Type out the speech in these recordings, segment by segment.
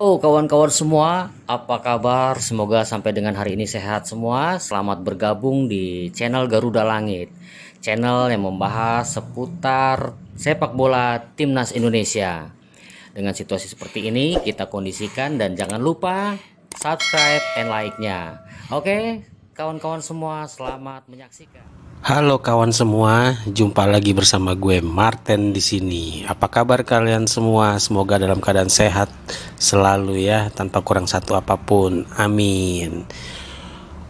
Oh kawan-kawan semua, apa kabar? Semoga sampai dengan hari ini sehat semua. Selamat bergabung di channel Garuda Langit. Channel yang membahas seputar sepak bola timnas Indonesia. Dengan situasi seperti ini, kita kondisikan dan jangan lupa subscribe and like-nya. Oke, kawan-kawan semua, selamat menyaksikan. Halo kawan semua, jumpa lagi bersama gue Martin di sini. Apa kabar kalian semua? Semoga dalam keadaan sehat selalu ya, tanpa kurang satu apapun. Amin.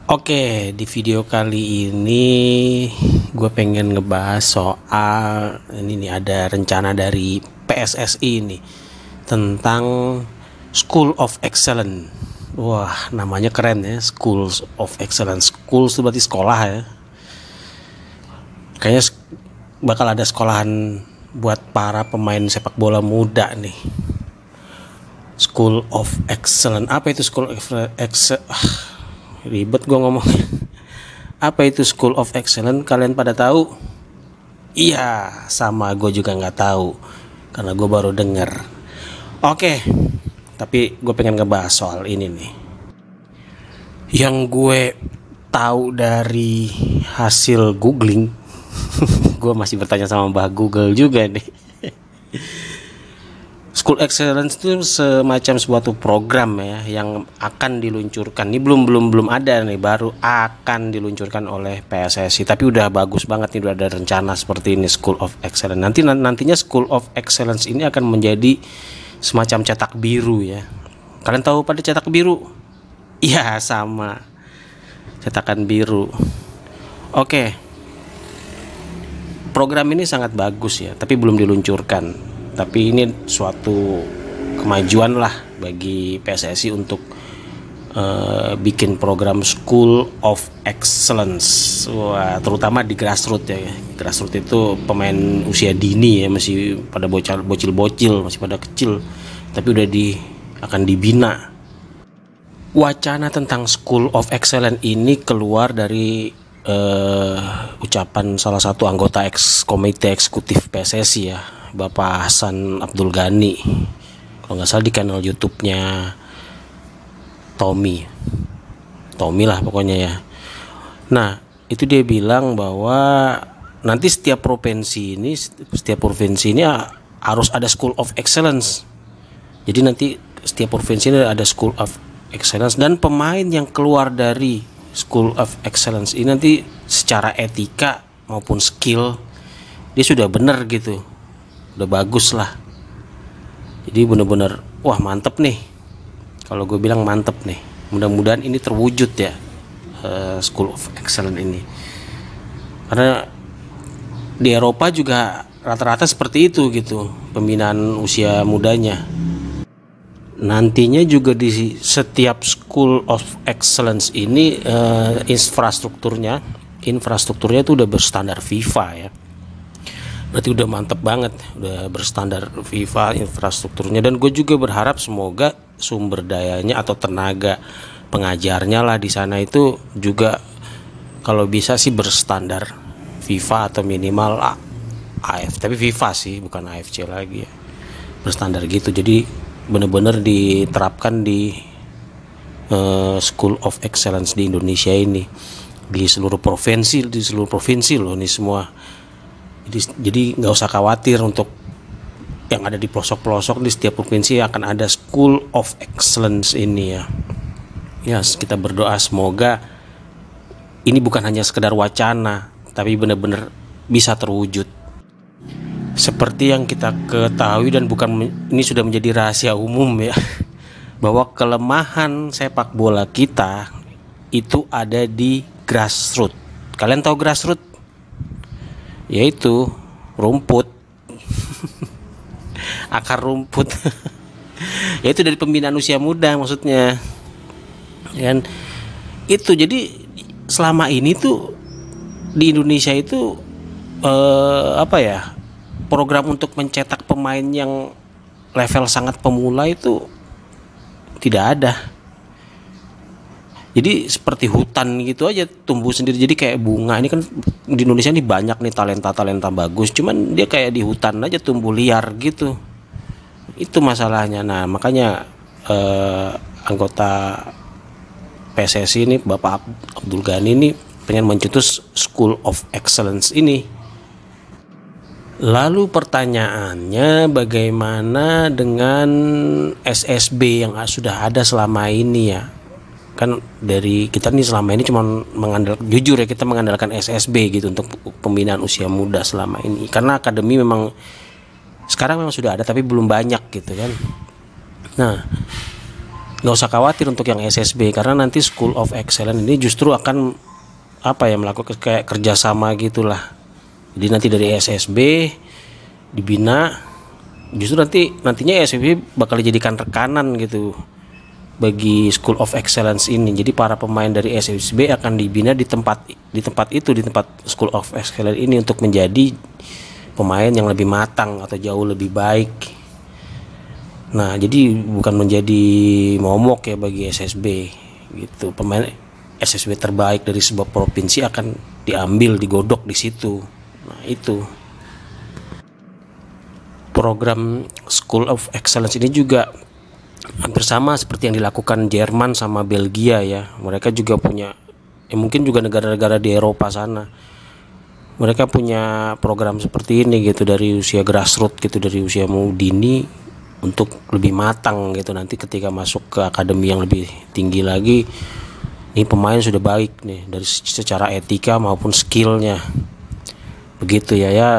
Oke, di video kali ini gue pengen ngebahas soal ini nih ada rencana dari PSSI ini tentang School of Excellence. Wah, namanya keren ya, School of Excellence. School berarti sekolah ya kayaknya bakal ada sekolahan buat para pemain sepak bola muda nih. School of Excellence. Apa itu School of Excellence? Ah, ribet gue ngomong. Apa itu School of Excellence? Kalian pada tahu? Iya, sama gue juga nggak tahu karena gue baru denger. Oke, tapi gue pengen ngebahas soal ini nih. Yang gue tahu dari hasil googling gue masih bertanya sama Mbah Google juga nih. School Excellence itu semacam suatu program ya yang akan diluncurkan. Ini belum belum belum ada nih, baru akan diluncurkan oleh PSSI. Tapi udah bagus banget nih, udah ada rencana seperti ini School of Excellence. Nanti nantinya School of Excellence ini akan menjadi semacam cetak biru ya. Kalian tahu pada cetak biru? Iya sama, cetakan biru. Oke. Okay program ini sangat bagus ya tapi belum diluncurkan tapi ini suatu kemajuan lah bagi PSSI untuk uh, bikin program School of Excellence Wah, terutama di grassroots ya grassroots itu pemain usia dini ya masih pada bocil bocil masih pada kecil tapi udah di akan dibina wacana tentang School of Excellence ini keluar dari uh, ucapan salah satu anggota ex komite eksekutif PSSI ya Bapak Hasan Abdul Ghani kalau nggak salah di kanal YouTube-nya Tommy Tommy lah pokoknya ya nah itu dia bilang bahwa nanti setiap provinsi ini setiap provinsi ini harus ada school of excellence jadi nanti setiap provinsi ini ada school of excellence dan pemain yang keluar dari School of Excellence ini nanti secara etika maupun skill dia sudah benar gitu udah bagus lah jadi bener-bener wah mantep nih kalau gue bilang mantep nih mudah-mudahan ini terwujud ya eh, School of Excellence ini karena di Eropa juga rata-rata seperti itu gitu pembinaan usia mudanya nantinya juga di setiap School of Excellence ini uh, infrastrukturnya infrastrukturnya itu udah berstandar FIFA ya berarti udah mantep banget udah berstandar FIFA infrastrukturnya dan gue juga berharap semoga sumber dayanya atau tenaga pengajarnya lah di sana itu juga kalau bisa sih berstandar FIFA atau minimal AF tapi FIFA sih bukan AFC lagi ya berstandar gitu jadi benar-benar diterapkan di uh, School of Excellence di Indonesia ini di seluruh provinsi di seluruh provinsi loh ini semua jadi jadi nggak usah khawatir untuk yang ada di pelosok-pelosok di setiap provinsi akan ada School of Excellence ini ya ya yes, kita berdoa semoga ini bukan hanya sekedar wacana tapi benar-benar bisa terwujud seperti yang kita ketahui dan bukan ini sudah menjadi rahasia umum ya bahwa kelemahan sepak bola kita itu ada di grassroots. Kalian tahu grassroots? Yaitu rumput. Akar rumput. Yaitu dari pembinaan usia muda maksudnya. Dan ya itu jadi selama ini tuh di Indonesia itu eh, apa ya? program untuk mencetak pemain yang level sangat pemula itu tidak ada. Jadi seperti hutan gitu aja tumbuh sendiri. Jadi kayak bunga ini kan di Indonesia ini banyak nih talenta-talenta bagus. Cuman dia kayak di hutan aja tumbuh liar gitu. Itu masalahnya. Nah, makanya eh, anggota PSSI ini Bapak Abdul Ghani ini pengen mencetus School of Excellence ini Lalu pertanyaannya bagaimana dengan SSB yang sudah ada selama ini ya? Kan dari kita nih selama ini cuma mengandalkan jujur ya kita mengandalkan SSB gitu untuk pembinaan usia muda selama ini. Karena akademi memang sekarang memang sudah ada tapi belum banyak gitu kan. Nah, nggak usah khawatir untuk yang SSB karena nanti School of Excellence ini justru akan apa ya melakukan kayak kerjasama gitulah jadi nanti dari SSB dibina justru nanti nantinya SSB bakal dijadikan rekanan gitu bagi School of Excellence ini. Jadi para pemain dari SSB akan dibina di tempat di tempat itu di tempat School of Excellence ini untuk menjadi pemain yang lebih matang atau jauh lebih baik. Nah, jadi bukan menjadi momok ya bagi SSB gitu. Pemain SSB terbaik dari sebuah provinsi akan diambil, digodok di situ. Nah, itu program School of Excellence ini juga hampir sama seperti yang dilakukan Jerman sama Belgia ya. Mereka juga punya ya mungkin juga negara-negara di Eropa sana mereka punya program seperti ini gitu dari usia grassroots gitu dari usia muda dini untuk lebih matang gitu nanti ketika masuk ke akademi yang lebih tinggi lagi ini pemain sudah baik nih dari secara etika maupun skillnya begitu ya ya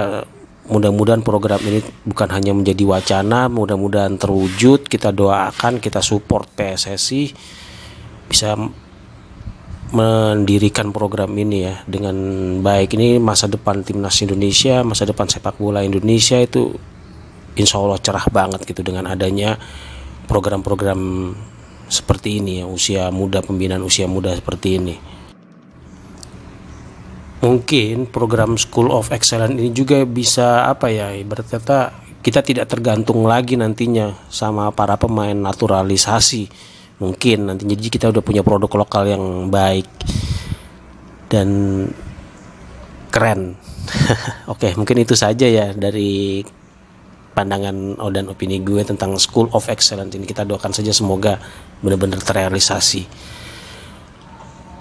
mudah-mudahan program ini bukan hanya menjadi wacana mudah-mudahan terwujud kita doakan kita support PSSI bisa mendirikan program ini ya dengan baik ini masa depan timnas Indonesia masa depan sepak bola Indonesia itu insya Allah cerah banget gitu dengan adanya program-program seperti ini ya usia muda pembinaan usia muda seperti ini mungkin program School of Excellence ini juga bisa apa ya berarti kita tidak tergantung lagi nantinya sama para pemain naturalisasi mungkin nantinya jadi kita udah punya produk lokal yang baik dan keren oke mungkin itu saja ya dari pandangan dan opini gue tentang School of Excellence ini kita doakan saja semoga benar-benar terrealisasi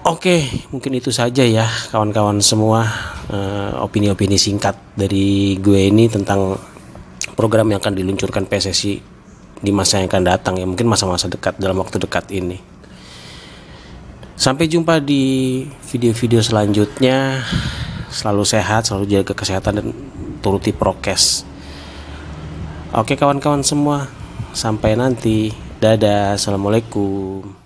Oke, mungkin itu saja ya kawan-kawan semua eh, opini-opini uh, singkat dari gue ini tentang program yang akan diluncurkan PSSI di masa yang akan datang ya, mungkin masa-masa dekat dalam waktu dekat ini. Sampai jumpa di video-video selanjutnya. Selalu sehat, selalu jaga kesehatan dan turuti prokes. Oke kawan-kawan semua, sampai nanti. Dadah, assalamualaikum.